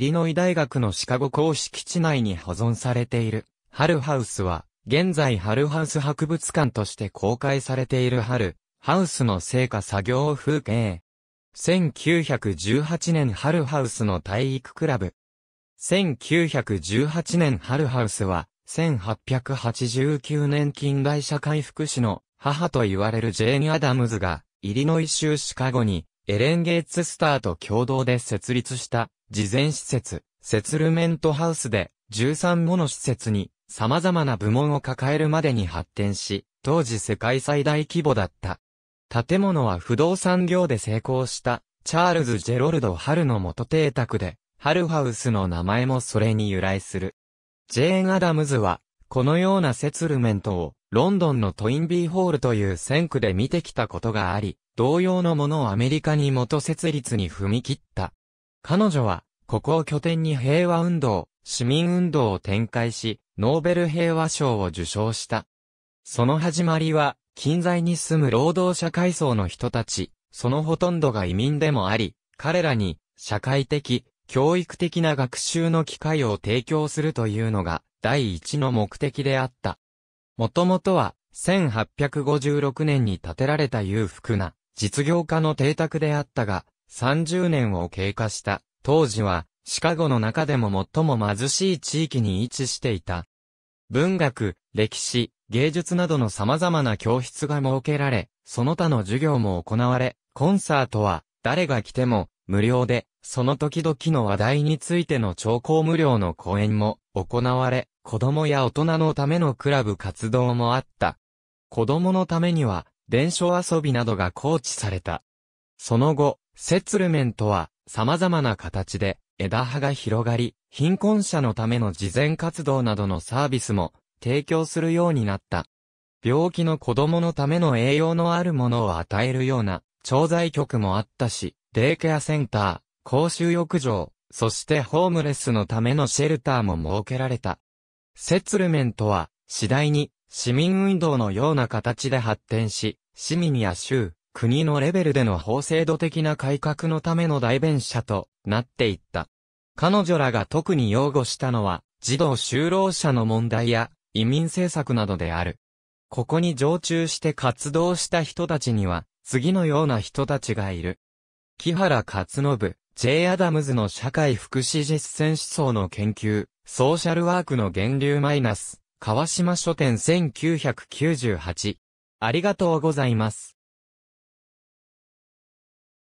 リノイ大学のシカゴ公式地内に保存されている、ハルハウスは、現在ハルハウス博物館として公開されているハル、ハウスの成果作業風景。1918年ハルハウスの体育クラブ。1918年ハルハウスは、1889年近代社会福祉の母と言われるジェーン・アダムズが、イリノイ州シカゴにエレン・ゲイツ・スターと共同で設立した、事前施設、セツルメントハウスで、13もの施設に、様々な部門を抱えるまでに発展し、当時世界最大規模だった。建物は不動産業で成功した、チャールズ・ジェロルド・ハルの元邸宅で、ハルハウスの名前もそれに由来する。ジェーン・アダムズは、このようなセツルメントを、ロンドンのトインビーホールという線区で見てきたことがあり、同様のものをアメリカに元設立に踏み切った。彼女は、ここを拠点に平和運動、市民運動を展開し、ノーベル平和賞を受賞した。その始まりは、近在に住む労働者階層の人たち、そのほとんどが移民でもあり、彼らに、社会的、教育的な学習の機会を提供するというのが、第一の目的であった。もともとは、1856年に建てられた裕福な、実業家の邸宅であったが、30年を経過した、当時は、シカゴの中でも最も貧しい地域に位置していた。文学、歴史、芸術などの様々な教室が設けられ、その他の授業も行われ、コンサートは、誰が来ても、無料で、その時々の話題についての超高無料の講演も行われ、子供や大人のためのクラブ活動もあった。子供のためには、伝承遊びなどが行置された。その後、セツルメントは、様々な形で、枝葉が広がり、貧困者のための慈善活動などのサービスも、提供するようになった。病気の子供のための栄養のあるものを与えるような、調剤局もあったし、デイケアセンター、公衆浴場、そしてホームレスのためのシェルターも設けられた。セツルメントは、次第に市民運動のような形で発展し、市民や州、国のレベルでの法制度的な改革のための代弁者となっていった。彼女らが特に擁護したのは、児童就労者の問題や移民政策などである。ここに常駐して活動した人たちには、次のような人たちがいる。木原勝信、J. アダムズの社会福祉実践思想の研究、ソーシャルワークの源流マイナス。川島書店1998。ありがとうございます。